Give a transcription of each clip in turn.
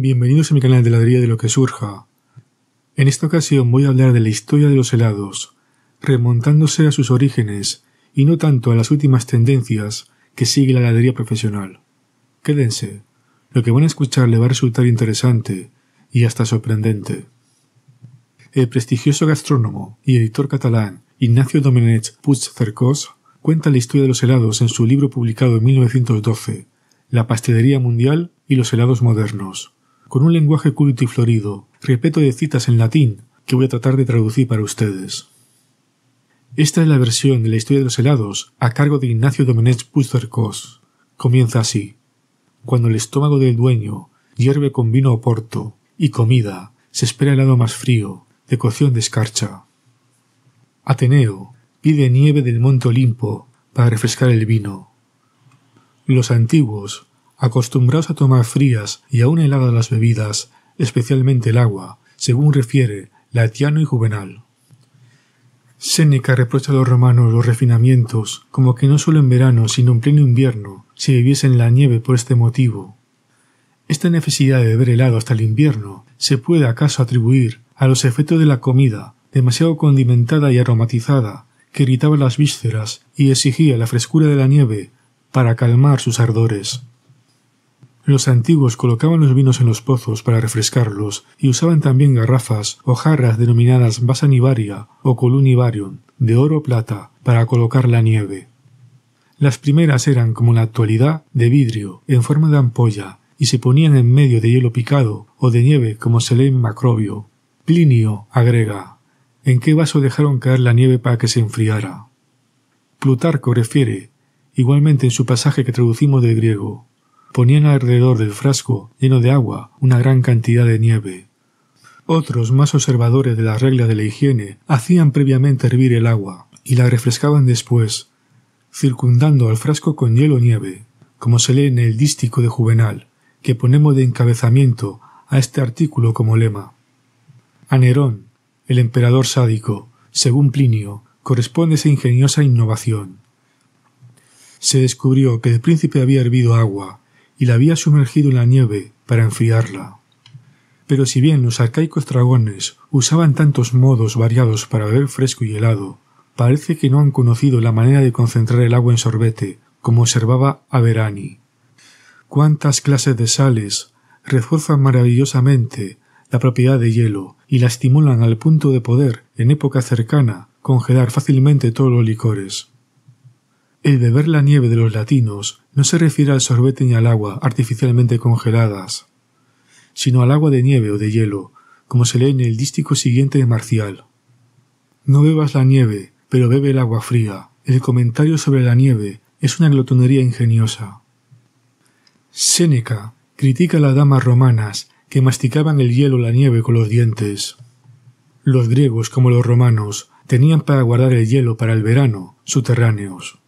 Bienvenidos a mi canal de ladrilla de lo que surja. En esta ocasión voy a hablar de la historia de los helados, remontándose a sus orígenes y no tanto a las últimas tendencias que sigue la heladería profesional. Quédense, lo que van a escuchar le va a resultar interesante y hasta sorprendente. El prestigioso gastrónomo y editor catalán Ignacio Domenech Puigcercós cuenta la historia de los helados en su libro publicado en 1912, La pastelería mundial y los helados modernos con un lenguaje culto y florido, repeto de citas en latín, que voy a tratar de traducir para ustedes. Esta es la versión de la historia de los helados a cargo de Ignacio Domenech Puzercos. Comienza así. Cuando el estómago del dueño hierve con vino oporto y comida, se espera helado más frío, de cocción de escarcha. Ateneo pide nieve del monte Olimpo para refrescar el vino. Los antiguos acostumbrados a tomar frías y aún heladas las bebidas, especialmente el agua, según refiere Latiano y Juvenal. Séneca reprocha a los romanos los refinamientos, como que no solo en verano, sino en pleno invierno, si viviesen la nieve por este motivo. Esta necesidad de beber helado hasta el invierno se puede acaso atribuir a los efectos de la comida, demasiado condimentada y aromatizada, que irritaba las vísceras y exigía la frescura de la nieve para calmar sus ardores. Los antiguos colocaban los vinos en los pozos para refrescarlos y usaban también garrafas o jarras denominadas basanivaria o colunivarium de oro o plata para colocar la nieve. Las primeras eran, como en la actualidad, de vidrio, en forma de ampolla, y se ponían en medio de hielo picado o de nieve como se lee en Macrobio. Plinio agrega ¿En qué vaso dejaron caer la nieve para que se enfriara? Plutarco refiere, igualmente en su pasaje que traducimos del griego, ponían alrededor del frasco lleno de agua una gran cantidad de nieve. Otros, más observadores de la regla de la higiene, hacían previamente hervir el agua y la refrescaban después, circundando al frasco con hielo nieve, como se lee en el dístico de Juvenal, que ponemos de encabezamiento a este artículo como lema. A Nerón, el emperador sádico, según Plinio, corresponde esa ingeniosa innovación. Se descubrió que el príncipe había hervido agua y la había sumergido en la nieve para enfriarla. Pero si bien los arcaicos dragones usaban tantos modos variados para beber fresco y helado, parece que no han conocido la manera de concentrar el agua en sorbete, como observaba Averani. Cuántas clases de sales refuerzan maravillosamente la propiedad de hielo y la estimulan al punto de poder, en época cercana, congelar fácilmente todos los licores. El beber la nieve de los latinos no se refiere al sorbete ni al agua artificialmente congeladas, sino al agua de nieve o de hielo, como se lee en el dístico siguiente de Marcial. No bebas la nieve, pero bebe el agua fría. El comentario sobre la nieve es una glotonería ingeniosa. Séneca critica a las damas romanas que masticaban el hielo la nieve con los dientes. Los griegos, como los romanos, tenían para guardar el hielo para el verano, subterráneos.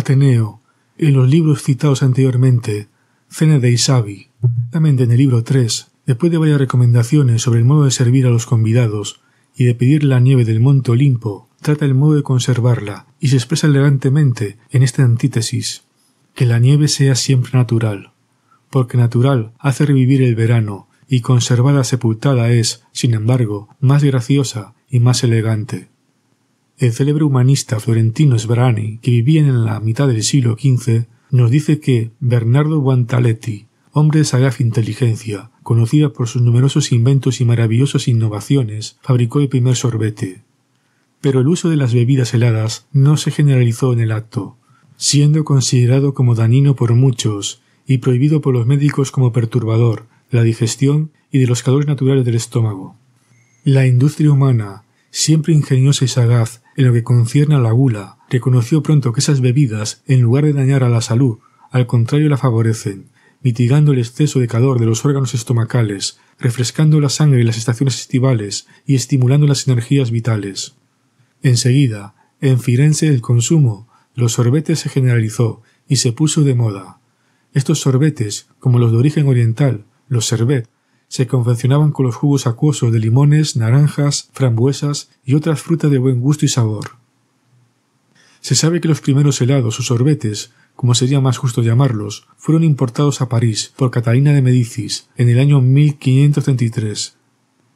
Ateneo, en los libros citados anteriormente, Cena de Isabi, también en el libro 3, después de varias recomendaciones sobre el modo de servir a los convidados y de pedir la nieve del monte Olimpo, trata el modo de conservarla y se expresa elegantemente en esta antítesis, que la nieve sea siempre natural, porque natural hace revivir el verano y conservada sepultada es, sin embargo, más graciosa y más elegante. El célebre humanista florentino Sbrani, que vivía en la mitad del siglo XV, nos dice que Bernardo Guantaletti, hombre de sagaz inteligencia, conocida por sus numerosos inventos y maravillosas innovaciones, fabricó el primer sorbete. Pero el uso de las bebidas heladas no se generalizó en el acto, siendo considerado como danino por muchos y prohibido por los médicos como perturbador, la digestión y de los calores naturales del estómago. La industria humana, siempre ingeniosa y sagaz en lo que concierne a la gula, reconoció pronto que esas bebidas, en lugar de dañar a la salud, al contrario la favorecen, mitigando el exceso de calor de los órganos estomacales, refrescando la sangre en las estaciones estivales y estimulando las energías vitales. Enseguida, en Firenze el consumo los sorbetes se generalizó y se puso de moda. Estos sorbetes, como los de origen oriental, los se confeccionaban con los jugos acuosos de limones, naranjas, frambuesas y otras frutas de buen gusto y sabor. Se sabe que los primeros helados o sorbetes, como sería más justo llamarlos, fueron importados a París por Catalina de Medicis en el año 1533.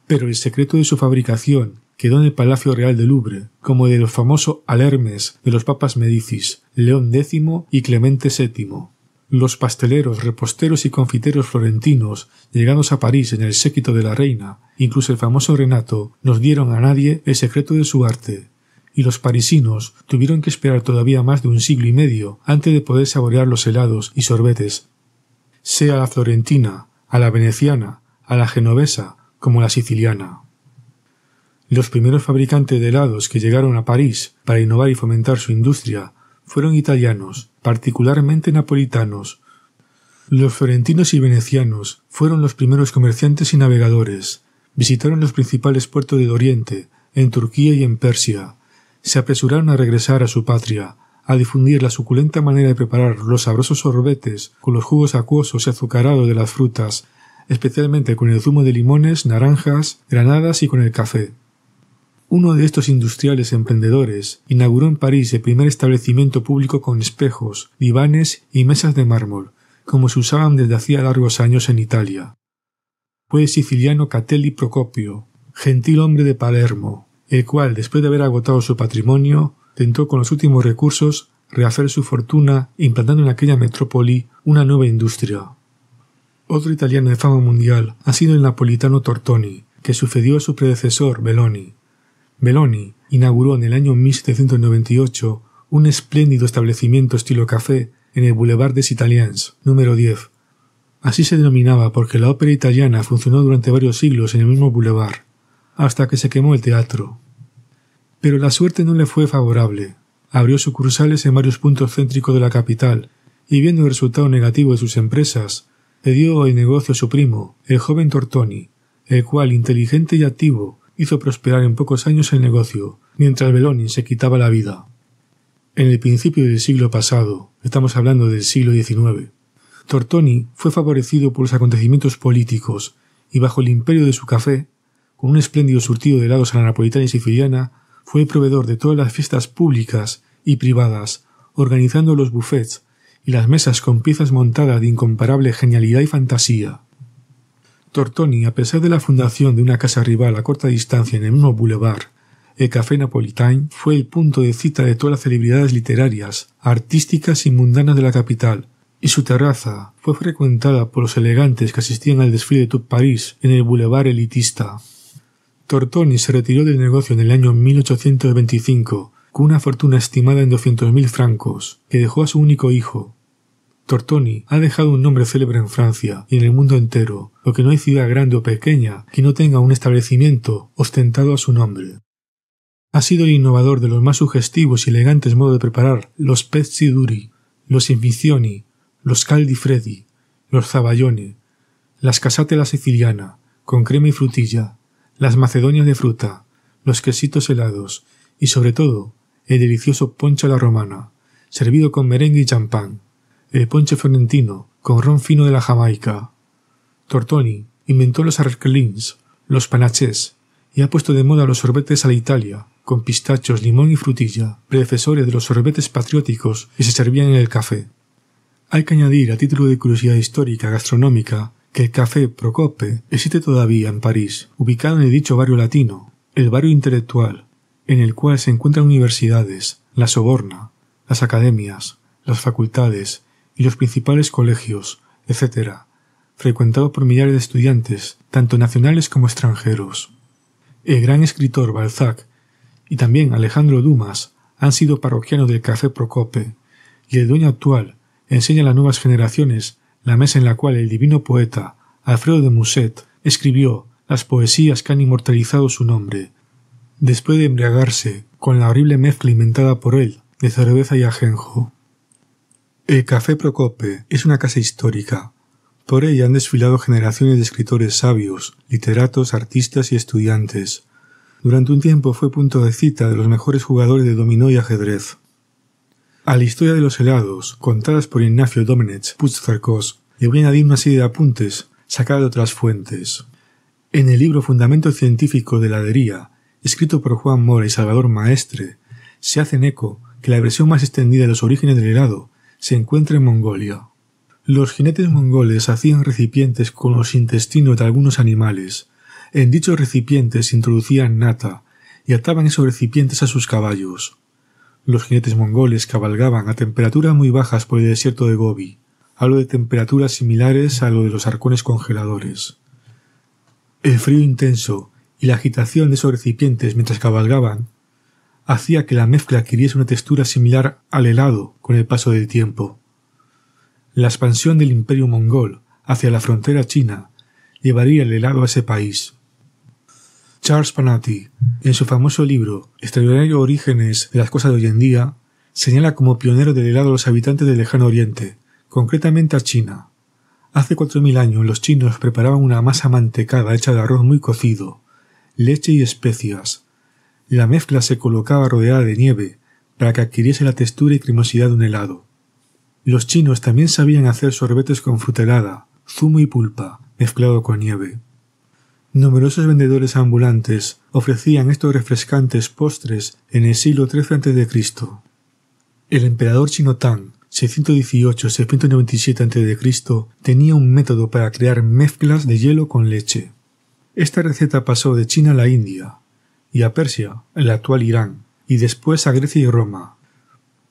Pero el secreto de su fabricación quedó en el Palacio Real de Louvre, como de los famosos alermes de los papas Medicis, León X y Clemente VII los pasteleros, reposteros y confiteros florentinos, llegados a París en el séquito de la reina, incluso el famoso Renato, nos dieron a nadie el secreto de su arte, y los parisinos tuvieron que esperar todavía más de un siglo y medio antes de poder saborear los helados y sorbetes, sea la florentina, a la veneciana, a la genovesa, como la siciliana. Los primeros fabricantes de helados que llegaron a París para innovar y fomentar su industria fueron italianos, particularmente napolitanos. Los florentinos y venecianos fueron los primeros comerciantes y navegadores. Visitaron los principales puertos de Oriente, en Turquía y en Persia. Se apresuraron a regresar a su patria, a difundir la suculenta manera de preparar los sabrosos sorbetes con los jugos acuosos y azucarados de las frutas, especialmente con el zumo de limones, naranjas, granadas y con el café. Uno de estos industriales emprendedores inauguró en París el primer establecimiento público con espejos, divanes y mesas de mármol, como se usaban desde hacía largos años en Italia. Fue siciliano Catelli Procopio, gentil hombre de Palermo, el cual, después de haber agotado su patrimonio, tentó con los últimos recursos rehacer su fortuna implantando en aquella metrópoli una nueva industria. Otro italiano de fama mundial ha sido el napolitano Tortoni, que sucedió a su predecesor Belloni. Belloni inauguró en el año 1798 un espléndido establecimiento estilo café en el Boulevard des Italiens, número 10. Así se denominaba porque la ópera italiana funcionó durante varios siglos en el mismo boulevard, hasta que se quemó el teatro. Pero la suerte no le fue favorable. Abrió sucursales en varios puntos céntricos de la capital, y viendo el resultado negativo de sus empresas, le dio el negocio a su primo, el joven Tortoni, el cual, inteligente y activo, hizo prosperar en pocos años el negocio, mientras Beloni se quitaba la vida. En el principio del siglo pasado, estamos hablando del siglo XIX, Tortoni fue favorecido por los acontecimientos políticos y bajo el imperio de su café, con un espléndido surtido de helados a la napolitana y siciliana, fue proveedor de todas las fiestas públicas y privadas, organizando los buffets y las mesas con piezas montadas de incomparable genialidad y fantasía. Tortoni, a pesar de la fundación de una casa rival a corta distancia en el mismo boulevard, el Café Napolitain fue el punto de cita de todas las celebridades literarias, artísticas y mundanas de la capital, y su terraza fue frecuentada por los elegantes que asistían al desfile de Tout Paris en el boulevard elitista. Tortoni se retiró del negocio en el año 1825 con una fortuna estimada en 200.000 francos, que dejó a su único hijo, Tortoni ha dejado un nombre célebre en Francia y en el mundo entero, lo que no hay ciudad grande o pequeña que no tenga un establecimiento ostentado a su nombre. Ha sido el innovador de los más sugestivos y elegantes modos de preparar los pezzi duri, los inficioni, los caldi freddi, los zavallone, las casate la siciliana, con crema y frutilla, las macedonias de fruta, los quesitos helados y sobre todo el delicioso poncho a la romana, servido con merengue y champán el Ponche florentino con ron fino de la Jamaica. Tortoni inventó los arclins, los panachés, y ha puesto de moda los sorbetes a la Italia, con pistachos, limón y frutilla, predecesores de los sorbetes patrióticos que se servían en el café. Hay que añadir, a título de curiosidad histórica gastronómica, que el café Procope existe todavía en París, ubicado en el dicho barrio latino, el barrio intelectual, en el cual se encuentran universidades, la Soborna, las academias, las facultades, y los principales colegios, etc., frecuentado por millares de estudiantes, tanto nacionales como extranjeros. El gran escritor Balzac y también Alejandro Dumas han sido parroquianos del Café Procope, y el dueño actual enseña a las nuevas generaciones la mesa en la cual el divino poeta Alfredo de Musset escribió las poesías que han inmortalizado su nombre. Después de embriagarse con la horrible mezcla inventada por él de cerveza y ajenjo, el Café Procope es una casa histórica. Por ella han desfilado generaciones de escritores sabios, literatos, artistas y estudiantes. Durante un tiempo fue punto de cita de los mejores jugadores de dominó y ajedrez. A la historia de los helados, contadas por Ignacio Domenech Puigcercós, le voy a añadir una serie de apuntes sacados de otras fuentes. En el libro Fundamento Científico de la Heladería, escrito por Juan Mora y Salvador Maestre, se hacen eco que la versión más extendida de los orígenes del helado se encuentra en Mongolia. Los jinetes mongoles hacían recipientes con los intestinos de algunos animales. En dichos recipientes introducían nata y ataban esos recipientes a sus caballos. Los jinetes mongoles cabalgaban a temperaturas muy bajas por el desierto de Gobi. Hablo de temperaturas similares a lo de los arcones congeladores. El frío intenso y la agitación de esos recipientes mientras cabalgaban hacía que la mezcla adquiriese una textura similar al helado con el paso del tiempo. La expansión del imperio mongol hacia la frontera china llevaría el helado a ese país. Charles Panati, en su famoso libro Extraordinario Orígenes de las Cosas de Hoy en Día, señala como pionero del helado a los habitantes del lejano oriente, concretamente a China. Hace cuatro mil años los chinos preparaban una masa mantecada hecha de arroz muy cocido, leche y especias, la mezcla se colocaba rodeada de nieve, para que adquiriese la textura y cremosidad de un helado. Los chinos también sabían hacer sorbetes con frutelada, zumo y pulpa, mezclado con nieve. Numerosos vendedores ambulantes ofrecían estos refrescantes postres en el siglo XIII a.C. El emperador chino 618-697 a.C., tenía un método para crear mezclas de hielo con leche. Esta receta pasó de China a la India, y a Persia, el actual Irán, y después a Grecia y Roma.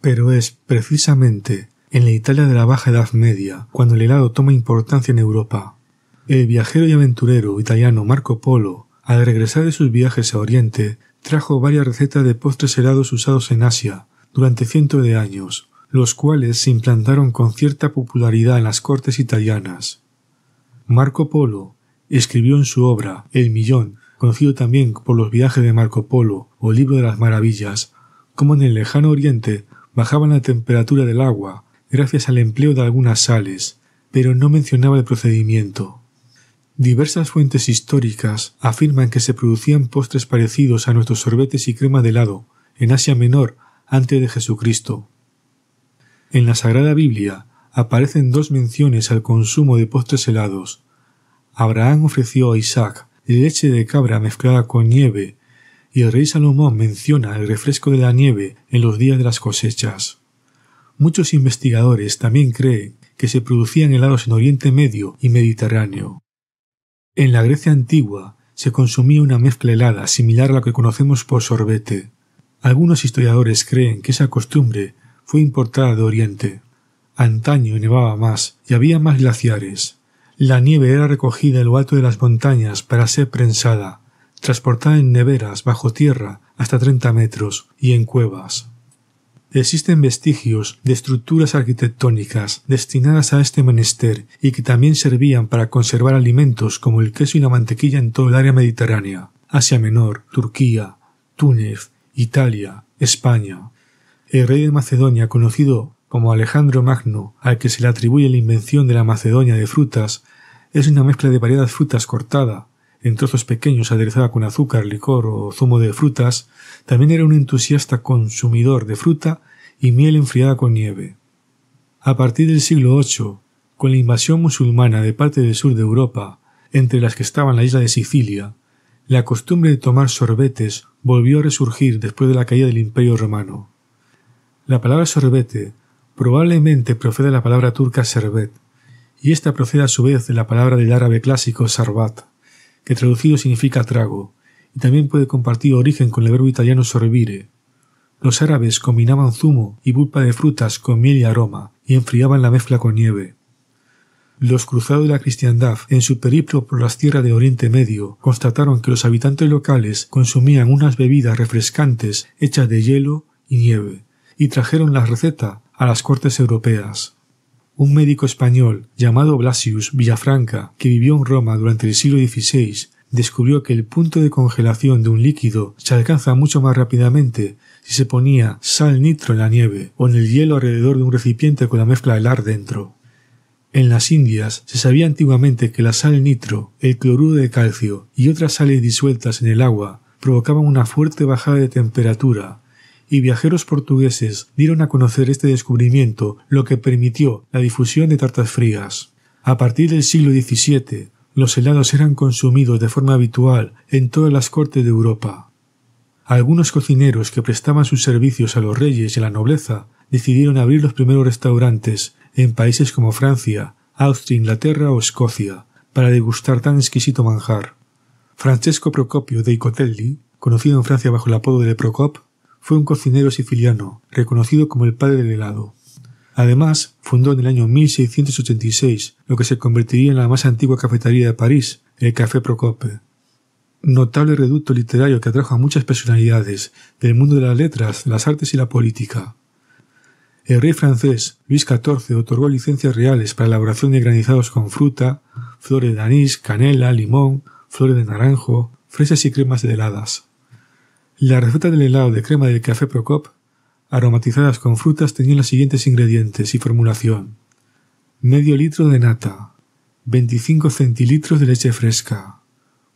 Pero es precisamente en la Italia de la Baja Edad Media cuando el helado toma importancia en Europa. El viajero y aventurero italiano Marco Polo, al regresar de sus viajes a Oriente, trajo varias recetas de postres helados usados en Asia durante cientos de años, los cuales se implantaron con cierta popularidad en las cortes italianas. Marco Polo escribió en su obra El Millón conocido también por los viajes de Marco Polo o libro de las maravillas, como en el lejano oriente bajaban la temperatura del agua gracias al empleo de algunas sales, pero no mencionaba el procedimiento. Diversas fuentes históricas afirman que se producían postres parecidos a nuestros sorbetes y crema de helado en Asia Menor antes de Jesucristo. En la Sagrada Biblia aparecen dos menciones al consumo de postres helados. Abraham ofreció a Isaac de leche de cabra mezclada con nieve, y el rey Salomón menciona el refresco de la nieve en los días de las cosechas. Muchos investigadores también creen que se producían helados en Oriente Medio y Mediterráneo. En la Grecia antigua se consumía una mezcla helada similar a la que conocemos por sorbete. Algunos historiadores creen que esa costumbre fue importada de Oriente. Antaño nevaba más y había más glaciares. La nieve era recogida en lo alto de las montañas para ser prensada, transportada en neveras bajo tierra hasta 30 metros y en cuevas. Existen vestigios de estructuras arquitectónicas destinadas a este menester y que también servían para conservar alimentos como el queso y la mantequilla en todo el área mediterránea, Asia Menor, Turquía, Túnez, Italia, España. El rey de Macedonia, conocido como Alejandro Magno, al que se le atribuye la invención de la macedonia de frutas, es una mezcla de variadas frutas cortada, en trozos pequeños aderezada con azúcar, licor o zumo de frutas, también era un entusiasta consumidor de fruta y miel enfriada con nieve. A partir del siglo VIII, con la invasión musulmana de parte del sur de Europa, entre las que estaban la isla de Sicilia, la costumbre de tomar sorbetes volvió a resurgir después de la caída del Imperio Romano. La palabra sorbete Probablemente procede la palabra turca servet, y esta procede a su vez de la palabra del árabe clásico sarbat, que traducido significa trago, y también puede compartir origen con el verbo italiano sorbire. Los árabes combinaban zumo y pulpa de frutas con miel y aroma, y enfriaban la mezcla con nieve. Los cruzados de la cristiandad, en su periplo por las tierras de Oriente Medio, constataron que los habitantes locales consumían unas bebidas refrescantes hechas de hielo y nieve, y trajeron la receta las Cortes Europeas. Un médico español llamado Blasius Villafranca, que vivió en Roma durante el siglo XVI, descubrió que el punto de congelación de un líquido se alcanza mucho más rápidamente si se ponía sal nitro en la nieve o en el hielo alrededor de un recipiente con la mezcla de ar dentro. En las Indias se sabía antiguamente que la sal nitro, el cloruro de calcio y otras sales disueltas en el agua provocaban una fuerte bajada de temperatura, y viajeros portugueses dieron a conocer este descubrimiento, lo que permitió la difusión de tartas frías. A partir del siglo XVII, los helados eran consumidos de forma habitual en todas las cortes de Europa. Algunos cocineros que prestaban sus servicios a los reyes y a la nobleza decidieron abrir los primeros restaurantes en países como Francia, Austria, Inglaterra o Escocia para degustar tan exquisito manjar. Francesco Procopio de Icotelli, conocido en Francia bajo el apodo de Procop, fue un cocinero siciliano, reconocido como el padre del helado. Además, fundó en el año 1686 lo que se convertiría en la más antigua cafetería de París, el Café Procope. Notable reducto literario que atrajo a muchas personalidades del mundo de las letras, las artes y la política. El rey francés Luis XIV otorgó licencias reales para elaboración de granizados con fruta, flores de anís, canela, limón, flores de naranjo, fresas y cremas de heladas. La receta del helado de crema del café Procop, aromatizadas con frutas, tenía los siguientes ingredientes y formulación. Medio litro de nata, 25 centilitros de leche fresca,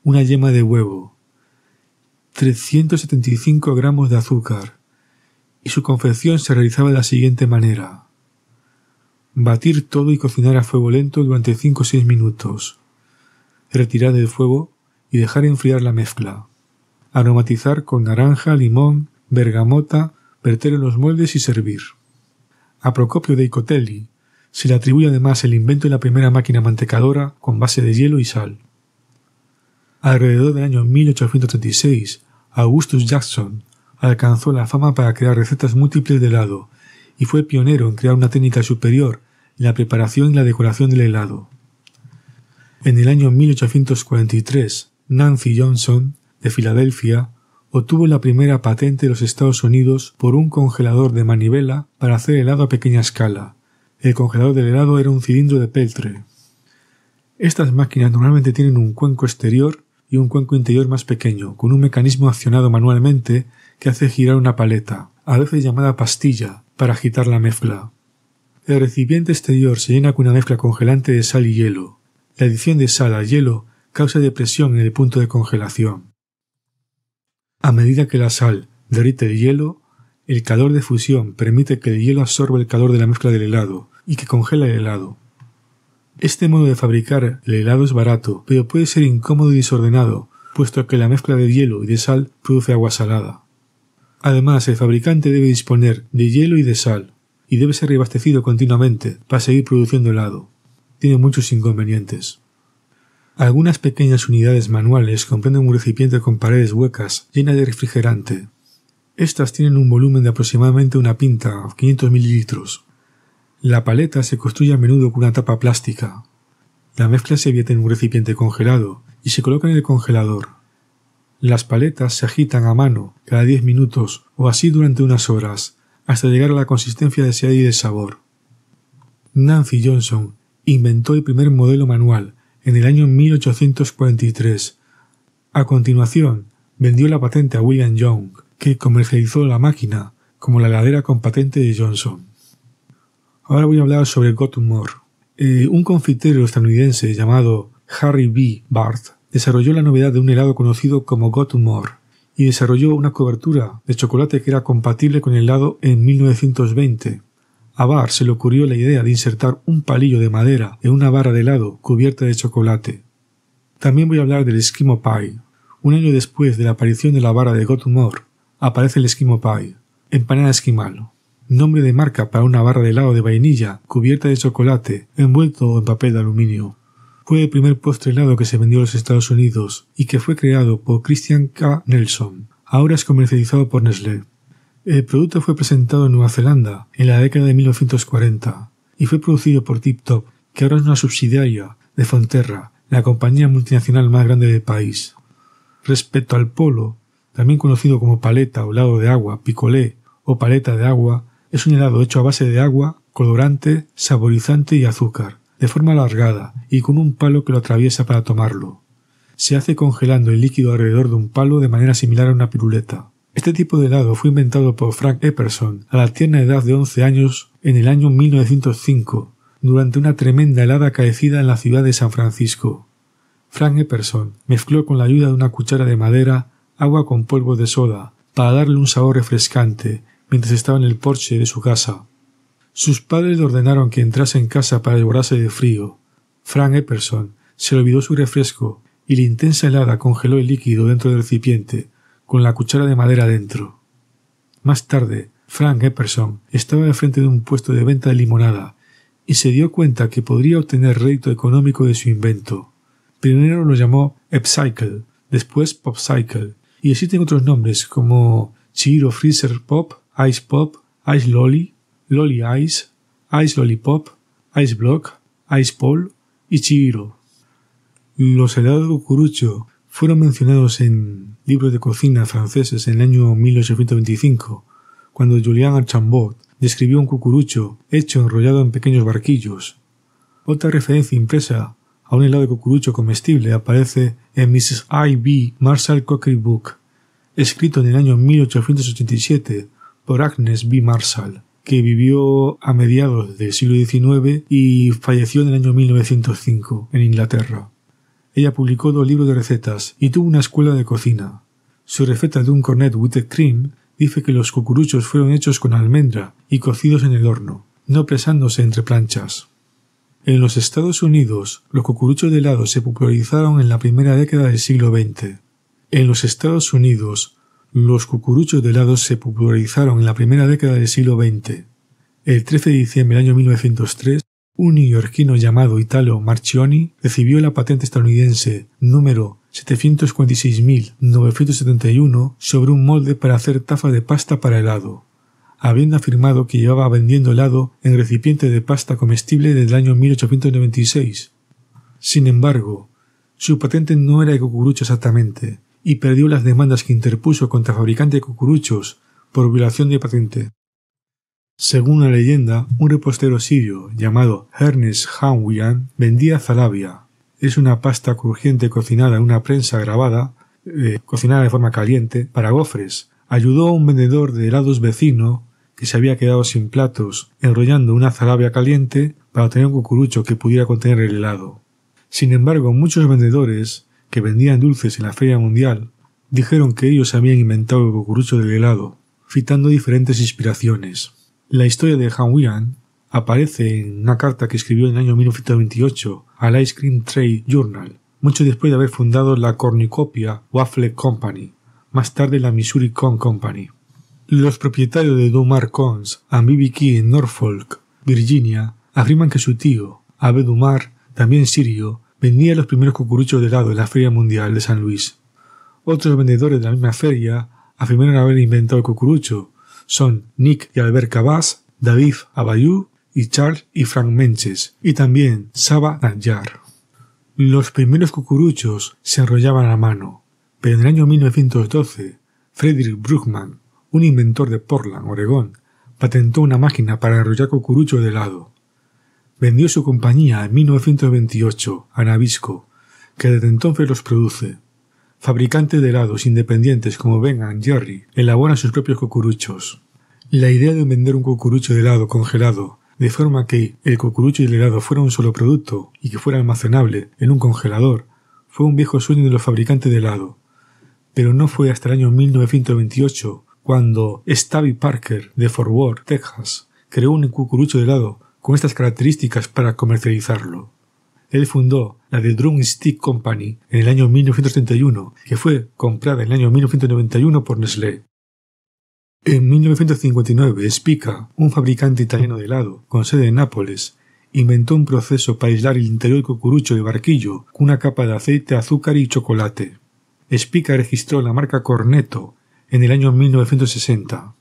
una yema de huevo, 375 gramos de azúcar, y su confección se realizaba de la siguiente manera. Batir todo y cocinar a fuego lento durante 5 o 6 minutos. Retirar del fuego y dejar enfriar la mezcla aromatizar con naranja, limón, bergamota, verter en los moldes y servir. A Procopio de Icotelli se le atribuye además el invento de la primera máquina mantecadora con base de hielo y sal. Alrededor del año 1836, Augustus Jackson alcanzó la fama para crear recetas múltiples de helado y fue pionero en crear una técnica superior en la preparación y la decoración del helado. En el año 1843, Nancy Johnson de Filadelfia obtuvo la primera patente de los Estados Unidos por un congelador de manivela para hacer helado a pequeña escala. El congelador del helado era un cilindro de peltre. Estas máquinas normalmente tienen un cuenco exterior y un cuenco interior más pequeño, con un mecanismo accionado manualmente que hace girar una paleta, a veces llamada pastilla, para agitar la mezcla. El recipiente exterior se llena con una mezcla congelante de sal y hielo. La adición de sal a hielo causa depresión en el punto de congelación. A medida que la sal derrite el hielo, el calor de fusión permite que el hielo absorba el calor de la mezcla del helado y que congela el helado. Este modo de fabricar el helado es barato, pero puede ser incómodo y desordenado, puesto que la mezcla de hielo y de sal produce agua salada. Además, el fabricante debe disponer de hielo y de sal, y debe ser reabastecido continuamente para seguir produciendo helado. Tiene muchos inconvenientes. Algunas pequeñas unidades manuales comprenden un recipiente con paredes huecas llena de refrigerante. Estas tienen un volumen de aproximadamente una pinta, 500 mililitros. La paleta se construye a menudo con una tapa plástica. La mezcla se vierte en un recipiente congelado y se coloca en el congelador. Las paletas se agitan a mano cada 10 minutos o así durante unas horas, hasta llegar a la consistencia deseada y de sabor. Nancy Johnson inventó el primer modelo manual en el año 1843. A continuación, vendió la patente a William Young, que comercializó la máquina como la heladera con patente de Johnson. Ahora voy a hablar sobre Gotham Moore. Eh, un confitero estadounidense llamado Harry B. Barth desarrolló la novedad de un helado conocido como Gotham Moore y desarrolló una cobertura de chocolate que era compatible con el helado en 1920. A Bar se le ocurrió la idea de insertar un palillo de madera en una barra de helado cubierta de chocolate. También voy a hablar del Eskimo Pie. Un año después de la aparición de la barra de Gothamore, aparece el Eskimo Pie, empanada esquimal, nombre de marca para una barra de helado de vainilla cubierta de chocolate envuelto en papel de aluminio. Fue el primer postre helado que se vendió en los Estados Unidos y que fue creado por Christian K. Nelson. Ahora es comercializado por Nestlé. El producto fue presentado en Nueva Zelanda en la década de 1940 y fue producido por Tip Top, que ahora es una subsidiaria de Fonterra, la compañía multinacional más grande del país. Respecto al polo, también conocido como paleta o lado de agua, picolé o paleta de agua, es un helado hecho a base de agua, colorante, saborizante y azúcar, de forma alargada y con un palo que lo atraviesa para tomarlo. Se hace congelando el líquido alrededor de un palo de manera similar a una piruleta. Este tipo de helado fue inventado por Frank Epperson a la tierna edad de 11 años en el año 1905, durante una tremenda helada caecida en la ciudad de San Francisco. Frank Epperson mezcló con la ayuda de una cuchara de madera agua con polvo de soda para darle un sabor refrescante mientras estaba en el porche de su casa. Sus padres le ordenaron que entrase en casa para devorarse de frío. Frank Epperson se le olvidó su refresco y la intensa helada congeló el líquido dentro del recipiente, con la cuchara de madera dentro. Más tarde, Frank Epperson estaba al frente de un puesto de venta de limonada y se dio cuenta que podría obtener rédito económico de su invento. Primero lo llamó Epcycle, después Popcycle, y existen otros nombres como Chiro Freezer Pop, Ice Pop, Ice Lolly, Lolly Ice, Ice Lollipop, Ice Block, Ice Pole y Chiro. Los helados fueron mencionados en libros de cocina franceses en el año 1825, cuando Julien Archambault describió un cucurucho hecho enrollado en pequeños barquillos. Otra referencia impresa a un helado de cucurucho comestible aparece en Mrs. I. B. Marshall Cookery Book, escrito en el año 1887 por Agnes B. Marshall, que vivió a mediados del siglo XIX y falleció en el año 1905 en Inglaterra. Ella publicó dos libros de recetas y tuvo una escuela de cocina. Su receta de un cornet with cream dice que los cucuruchos fueron hechos con almendra y cocidos en el horno, no presándose entre planchas. En los Estados Unidos, los cucuruchos de helado se popularizaron en la primera década del siglo XX. En los Estados Unidos, los cucuruchos de helado se popularizaron en la primera década del siglo XX. El 13 de diciembre del año 1903 un neoyorquino llamado Italo Marchioni recibió la patente estadounidense número 746.971 sobre un molde para hacer tafa de pasta para helado, habiendo afirmado que llevaba vendiendo helado en recipiente de pasta comestible desde el año 1896. Sin embargo, su patente no era de cucurucho exactamente, y perdió las demandas que interpuso contra fabricante de cucuruchos por violación de patente. Según la leyenda, un repostero sirio llamado Ernest Hanwian vendía zalabia. Es una pasta crujiente cocinada en una prensa grabada, eh, cocinada de forma caliente, para gofres. Ayudó a un vendedor de helados vecino que se había quedado sin platos, enrollando una zalabia caliente para tener un cucurucho que pudiera contener el helado. Sin embargo, muchos vendedores que vendían dulces en la feria mundial dijeron que ellos habían inventado el cucurucho del helado, citando diferentes inspiraciones. La historia de Han Wian aparece en una carta que escribió en el año 1928 al Ice Cream Trade Journal, mucho después de haber fundado la cornucopia Waffle Company, más tarde la Missouri Con Company. Los propietarios de Dumar Cones and Key en Norfolk, Virginia, afirman que su tío, Abe Dumar, también sirio, vendía los primeros cucuruchos de helado en la Feria Mundial de San Luis. Otros vendedores de la misma feria afirmaron haber inventado el cucurucho, son Nick y Albert Cabas, David Abayú y Charles y Frank Menches, y también Saba Nayar. Los primeros cucuruchos se enrollaban a mano, pero en el año 1912, Frederick Bruckman, un inventor de Portland, Oregón, patentó una máquina para enrollar cucuruchos de helado. Vendió su compañía en 1928 a Nabisco, que desde entonces los produce. Fabricantes de helados independientes como Ben Jerry elaboran sus propios cucuruchos. La idea de vender un cucurucho de helado congelado, de forma que el cucurucho y el helado fueran un solo producto y que fuera almacenable en un congelador, fue un viejo sueño de los fabricantes de helado. Pero no fue hasta el año 1928 cuando Stabby Parker de Fort Worth, Texas, creó un cucurucho de helado con estas características para comercializarlo él fundó la The Drumstick Company en el año 1931, que fue comprada en el año 1991 por Nestlé. En 1959, Spica, un fabricante italiano de helado con sede en Nápoles, inventó un proceso para aislar el interior del cucurucho de barquillo con una capa de aceite, azúcar y chocolate. Spica registró la marca Cornetto en el año 1960.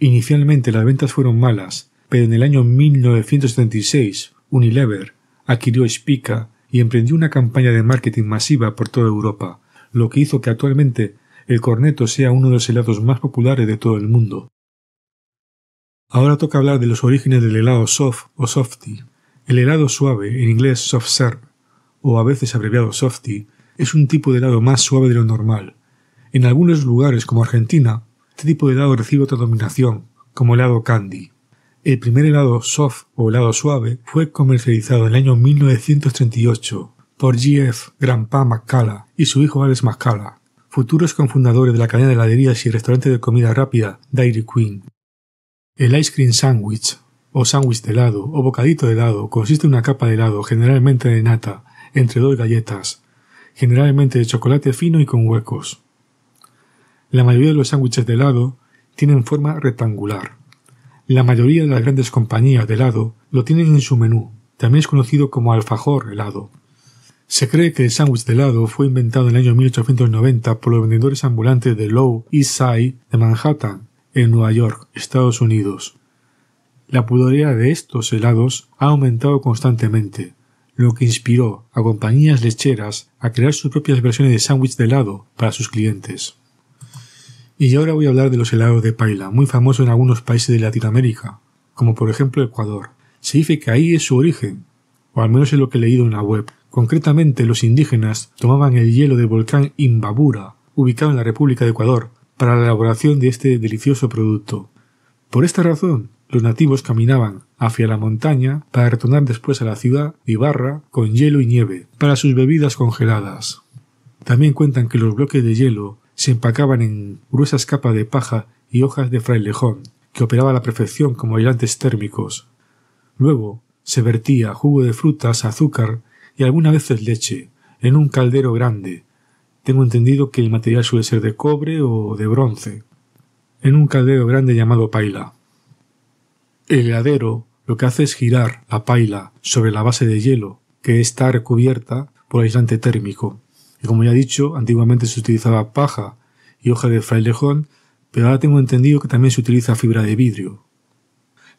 Inicialmente las ventas fueron malas, pero en el año 1976 Unilever adquirió Spica y emprendió una campaña de marketing masiva por toda Europa, lo que hizo que actualmente el corneto sea uno de los helados más populares de todo el mundo. Ahora toca hablar de los orígenes del helado soft o softy. El helado suave, en inglés soft serve, o a veces abreviado softy, es un tipo de helado más suave de lo normal. En algunos lugares, como Argentina, este tipo de helado recibe otra dominación, como helado candy. El primer helado soft o helado suave fue comercializado en el año 1938 por G.F. Grandpa McCalla y su hijo Alex McCalla, futuros confundadores de la cadena de heladerías y restaurantes de comida rápida Dairy Queen. El ice cream sandwich, o sándwich de helado, o bocadito de helado, consiste en una capa de helado, generalmente de nata, entre dos galletas, generalmente de chocolate fino y con huecos. La mayoría de los sándwiches de helado tienen forma rectangular. La mayoría de las grandes compañías de helado lo tienen en su menú, también es conocido como alfajor helado. Se cree que el sándwich de helado fue inventado en el año 1890 por los vendedores ambulantes de Low East Side de Manhattan, en Nueva York, Estados Unidos. La pudoría de estos helados ha aumentado constantemente, lo que inspiró a compañías lecheras a crear sus propias versiones de sándwich de helado para sus clientes. Y ahora voy a hablar de los helados de paila, muy famosos en algunos países de Latinoamérica, como por ejemplo Ecuador. Se dice que ahí es su origen, o al menos es lo que he leído en la web. Concretamente, los indígenas tomaban el hielo del volcán Imbabura, ubicado en la República de Ecuador, para la elaboración de este delicioso producto. Por esta razón, los nativos caminaban hacia la montaña para retornar después a la ciudad de Ibarra con hielo y nieve para sus bebidas congeladas. También cuentan que los bloques de hielo se empacaban en gruesas capas de paja y hojas de frailejón, que operaba a la perfección como aislantes térmicos. Luego se vertía jugo de frutas, azúcar y algunas veces leche, en un caldero grande. Tengo entendido que el material suele ser de cobre o de bronce. En un caldero grande llamado paila. El heladero lo que hace es girar la paila sobre la base de hielo, que está recubierta por aislante térmico y como ya he dicho, antiguamente se utilizaba paja y hoja de frailejón, pero ahora tengo entendido que también se utiliza fibra de vidrio.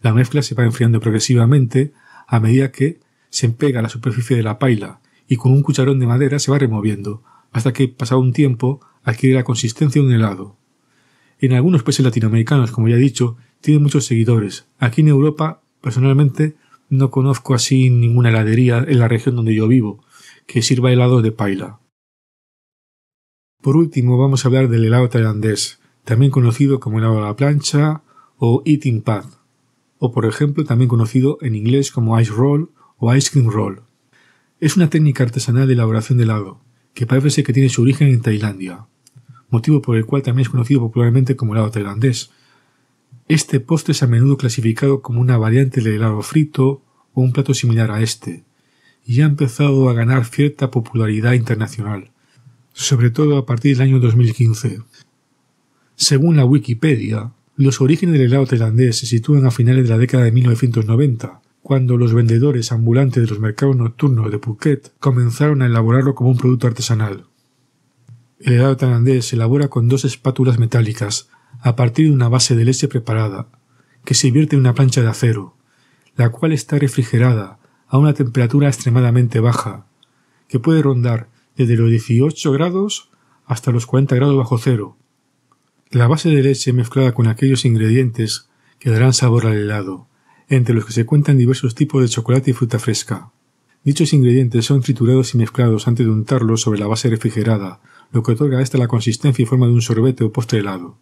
La mezcla se va enfriando progresivamente a medida que se empega a la superficie de la paila y con un cucharón de madera se va removiendo hasta que, pasado un tiempo, adquiere la consistencia de un helado. En algunos países latinoamericanos, como ya he dicho, tiene muchos seguidores. Aquí en Europa, personalmente, no conozco así ninguna heladería en la región donde yo vivo que sirva helados de paila. Por último, vamos a hablar del helado tailandés, también conocido como helado a la plancha o eating pad, o por ejemplo también conocido en inglés como ice roll o ice cream roll. Es una técnica artesanal de elaboración de helado, que parece que tiene su origen en Tailandia, motivo por el cual también es conocido popularmente como helado tailandés. Este postre es a menudo clasificado como una variante del helado frito o un plato similar a este, y ha empezado a ganar cierta popularidad internacional sobre todo a partir del año 2015. Según la Wikipedia, los orígenes del helado tailandés se sitúan a finales de la década de 1990, cuando los vendedores ambulantes de los mercados nocturnos de Phuket comenzaron a elaborarlo como un producto artesanal. El helado tailandés se elabora con dos espátulas metálicas, a partir de una base de leche preparada, que se vierte en una plancha de acero, la cual está refrigerada a una temperatura extremadamente baja, que puede rondar desde los 18 grados hasta los 40 grados bajo cero. La base de leche mezclada con aquellos ingredientes que darán sabor al helado, entre los que se cuentan diversos tipos de chocolate y fruta fresca. Dichos ingredientes son triturados y mezclados antes de untarlos sobre la base refrigerada, lo que otorga a esta la consistencia y forma de un sorbete o postre helado.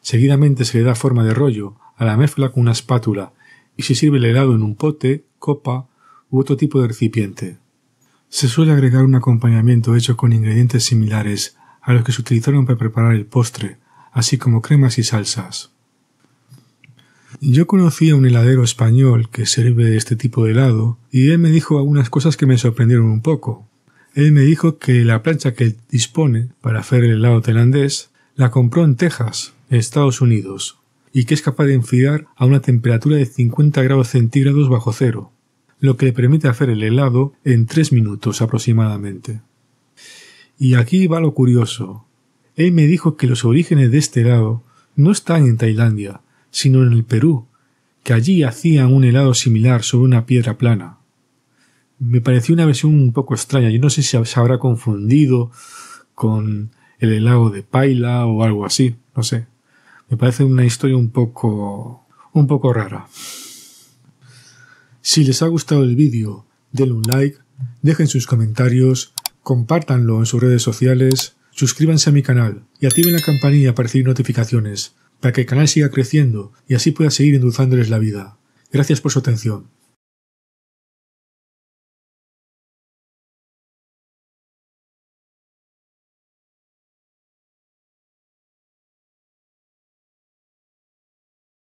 Seguidamente se le da forma de rollo a la mezcla con una espátula y se sirve el helado en un pote, copa u otro tipo de recipiente. Se suele agregar un acompañamiento hecho con ingredientes similares a los que se utilizaron para preparar el postre, así como cremas y salsas. Yo conocí a un heladero español que sirve este tipo de helado y él me dijo algunas cosas que me sorprendieron un poco. Él me dijo que la plancha que dispone para hacer el helado tailandés la compró en Texas, Estados Unidos, y que es capaz de enfriar a una temperatura de 50 grados centígrados bajo cero lo que le permite hacer el helado en tres minutos aproximadamente. Y aquí va lo curioso. Él me dijo que los orígenes de este helado no están en Tailandia, sino en el Perú, que allí hacían un helado similar sobre una piedra plana. Me pareció una versión un poco extraña, yo no sé si se habrá confundido con el helado de paila o algo así, no sé. Me parece una historia un poco un poco rara. Si les ha gustado el vídeo, denle un like, dejen sus comentarios, compártanlo en sus redes sociales, suscríbanse a mi canal y activen la campanilla para recibir notificaciones, para que el canal siga creciendo y así pueda seguir endulzándoles la vida. Gracias por su atención.